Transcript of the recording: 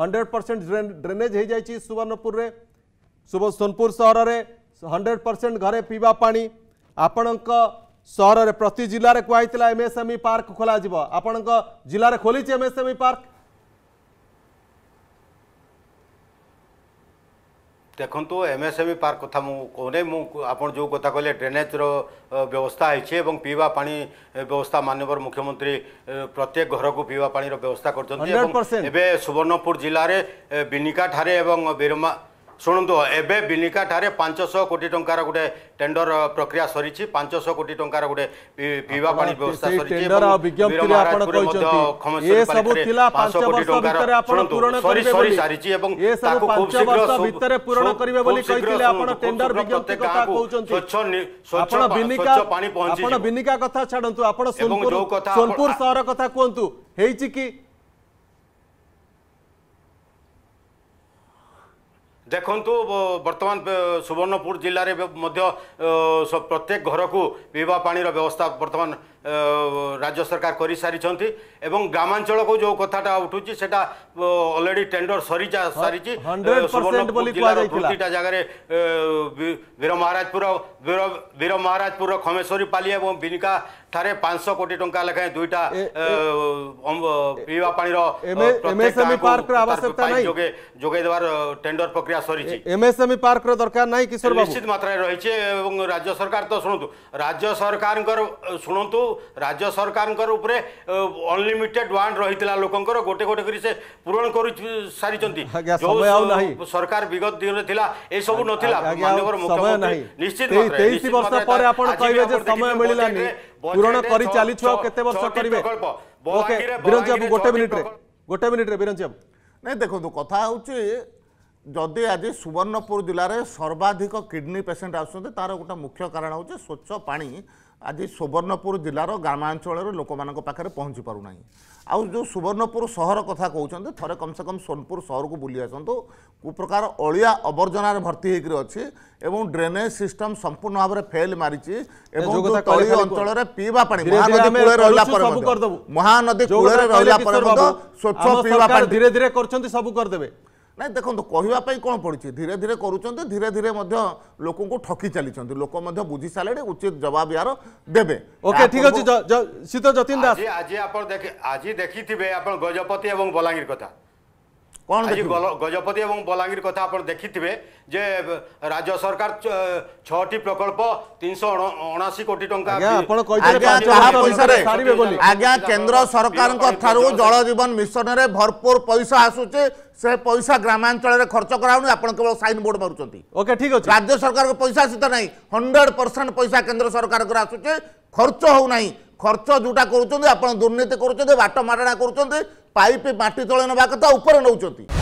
hundred percent drainage हो जाए सुवर्णपुर सोनपुर सहर हंड्रेड परसेंट घरे पीवा पा आपण सहर प्रति जिले कहला एमएसएमई पार्क खोल आपण जिले खोली एम एस एमएसएमई पार्क ଦେଖନ୍ତୁ ଏମ୍ଏସ୍ଏମ୍ଇ ପାର୍କ କଥା ମୁଁ କହୁନି ମୁଁ ଆପଣ ଯେଉଁ କଥା କହିଲେ ଡ୍ରେନେଜ୍ର ବ୍ୟବସ୍ଥା ହେଇଛି ଏବଂ ପିଇବା ପାଣି ବ୍ୟବସ୍ଥା ମାନ୍ୟବର ମୁଖ୍ୟମନ୍ତ୍ରୀ ପ୍ରତ୍ୟେକ ଘରକୁ ପିଇବା ପାଣିର ବ୍ୟବସ୍ଥା କରିଛନ୍ତି ଏବଂ ଏବେ ସୁବର୍ଣ୍ଣପୁର ଜିଲ୍ଲାରେ ବିନିକାଠାରେ ଏବଂ ବିରମା ଶୁଣନ୍ତୁ ଏବେ ବିନିକାଠାରେ ପାଞ୍ଚଶହ କୋଟି ଟଙ୍କାର ଗୋଟେ ଟେଣ୍ଡର ପ୍ରକ୍ରିୟା ସରିଛି ପାଞ୍ଚଶହ କୋଟି ଟଙ୍କାର ଗୋଟେ ପିଇବା ପାଣି ବ୍ୟବସ୍ଥା ସରିଛି ଏବଂ ତାକୁ ଖୁବ୍ ଶୀଘ୍ର ପାଣି ପହଞ୍ଚିବ ଛାଡ଼ନ୍ତୁ ଆପଣ ଯୋଉ କଥା ସୋନପୁର ସହର କଥା କୁହନ୍ତୁ ହେଇଛି କି ଦେଖନ୍ତୁ ବର୍ତ୍ତମାନ ସୁବର୍ଣ୍ଣପୁର ଜିଲ୍ଲାରେ ମଧ୍ୟ ପ୍ରତ୍ୟେକ ଘରକୁ ପିଇବା ପାଣିର ବ୍ୟବସ୍ଥା ବର୍ତ୍ତମାନ ରାଜ୍ୟ ସରକାର କରିସାରିଛନ୍ତି ଏବଂ ଗ୍ରାମାଞ୍ଚଳକୁ ଯେଉଁ କଥାଟା ଉଠୁଛି ସେଟା ଅଲରେଡି ଟେଣ୍ଡର ସରି ସାରିଛି ପ୍ରତିଟା ଜାଗାରେ ବୀର ମହାରାଜପୁର ବୀର ମହାରାଜପୁରର ଖମେଶ୍ୱରୀ ପାଲି ଏବଂ ବିନିକା ଠାରେ ପାଞ୍ଚଶହ କୋଟି ଟଙ୍କା ଲେଖାଏଁ ଦୁଇଟା ପିଇବା ପାଣିର ଯୋଗାଇ ଦେବାର ଟେଣ୍ଡର ପ୍ରକ୍ରିୟା ସରିଛି ଏମ୍ଏସ୍ଏମ୍ଇ ପାର୍କର ଦରକାର ନାହିଁ କିଶୋର ନିଶ୍ଚିତ ମାତ୍ରାରେ ରହିଛି ଏବଂ ରାଜ୍ୟ ସରକାର ତ ଶୁଣନ୍ତୁ ରାଜ୍ୟ ସରକାରଙ୍କର ଶୁଣନ୍ତୁ রাজ্য সরকারঙ্কর উপরে অনলিমিটেড ওয়ান্ড রহিতিলা লোকঙ্কর গোটে গোটে করি সে পূরণ করি সারিচন্তি সরকার বিগত দিনে থিলা এই সবু নথিলা মাননীয় মুখ্যমন্ত্রী নিশ্চিত মাত্রায় 23 বর্ষ পরে আপন কইবে যে সময় মিলিলানি পূরণ করি চালিছু আর কত বর্ষ করিবে ওকে বিরঞ্জ বাবু গোটে মিনিট রে গোটে মিনিট রে বিরঞ্জ বাবু কথা হচ্ছে ଯଦି ଆଜି ସୁବର୍ଣ୍ଣପୁର ଜିଲ୍ଲାରେ ସର୍ବାଧିକ କିଡ଼ନୀ ପେସେଣ୍ଟ ଆସୁଛନ୍ତି ତା'ର ଗୋଟେ ମୁଖ୍ୟ କାରଣ ହେଉଛି ସ୍ୱଚ୍ଛ ପାଣି ଆଜି ସୁବର୍ଣ୍ଣପୁର ଜିଲ୍ଲାର ଗ୍ରାମାଞ୍ଚଳର ଲୋକମାନଙ୍କ ପାଖରେ ପହଞ୍ଚି ପାରୁନାହିଁ ଆଉ ଯେଉଁ ସୁବର୍ଣ୍ଣପୁର ସହର କଥା କହୁଛନ୍ତି ଥରେ କମ୍ସେ କମ୍ ସୋନପୁର ସହରକୁ ବୁଲି ଆସନ୍ତୁ କେଉଁ ପ୍ରକାର ଅଳିଆ ଅବର୍ଜନାରେ ଭର୍ତ୍ତି ହୋଇକରି ଅଛି ଏବଂ ଡ୍ରେନେଜ୍ ସିଷ୍ଟମ୍ ସମ୍ପୂର୍ଣ୍ଣ ଭାବରେ ଫେଲ୍ ମାରିଛି ଏବଂ ତଳି ଅଞ୍ଚଳରେ ପିଇବା ପାଣି ମହାନଦୀ ମହାନଦୀ କୂଳରେ ରହିଲା ପରେ ଧୀରେ ଧୀରେ ସବୁ କରିଦେବେ ନାଇଁ ଦେଖନ୍ତୁ କହିବା ପାଇଁ କ'ଣ ପଡ଼ୁଛି ଧୀରେ ଧୀରେ କରୁଛନ୍ତି ଧୀରେ ଧୀରେ ମଧ୍ୟ ଲୋକଙ୍କୁ ଠକି ଚାଲିଛନ୍ତି ଲୋକ ମଧ୍ୟ ବୁଝି ସାରିଲେଣି ଉଚିତ ଜବାବ ୟାର ଦେବେ ଓକେ ଠିକ ଅଛି ଶୀତ ଯତୀନ ଦାସ ଆଜି ଆପଣ ଆଜି ଦେଖିଥିବେ ଆପଣ ଗଜପତି ଏବଂ ବଲାଙ୍ଗୀର କଥା କ'ଣ ଗଜପତି ଏବଂ ବଲାଙ୍ଗୀର କଥା ଆପଣ ଦେଖିଥିବେ ଯେ ରାଜ୍ୟ ସରକାର ଛଅଟି ପ୍ରକଳ୍ପ ତିନିଶହ କୋଟି ଟଙ୍କା କେନ୍ଦ୍ର ସରକାରଙ୍କ ଠାରୁ ଜଳ ଜୀବନ ମିଶନରେ ଭରପୁର ପଇସା ଆସୁଛି ସେ ପଇସା ଗ୍ରାମାଞ୍ଚଳରେ ଖର୍ଚ୍ଚ କରାହଉନି ଆପଣ କେବଳ ସାଇନ୍ ବୋର୍ଡ ମାରୁଛନ୍ତି ଓକେ ଠିକ୍ ଅଛି ରାଜ୍ୟ ସରକାରଙ୍କ ପଇସା ଆସୁଛି ତ ନାହିଁ ହଣ୍ଡ୍ରେଡ୍ ପଇସା କେନ୍ଦ୍ର ସରକାରଙ୍କର ଆସୁଛି ଖର୍ଚ୍ଚ ହଉ ନାହିଁ খরচ যেটা করছেন আপনার দুর্নীতি করছেন বাট মারণা করছেন পাইপ মাটি তলে নেওয়া কথা উপরে নেওয়া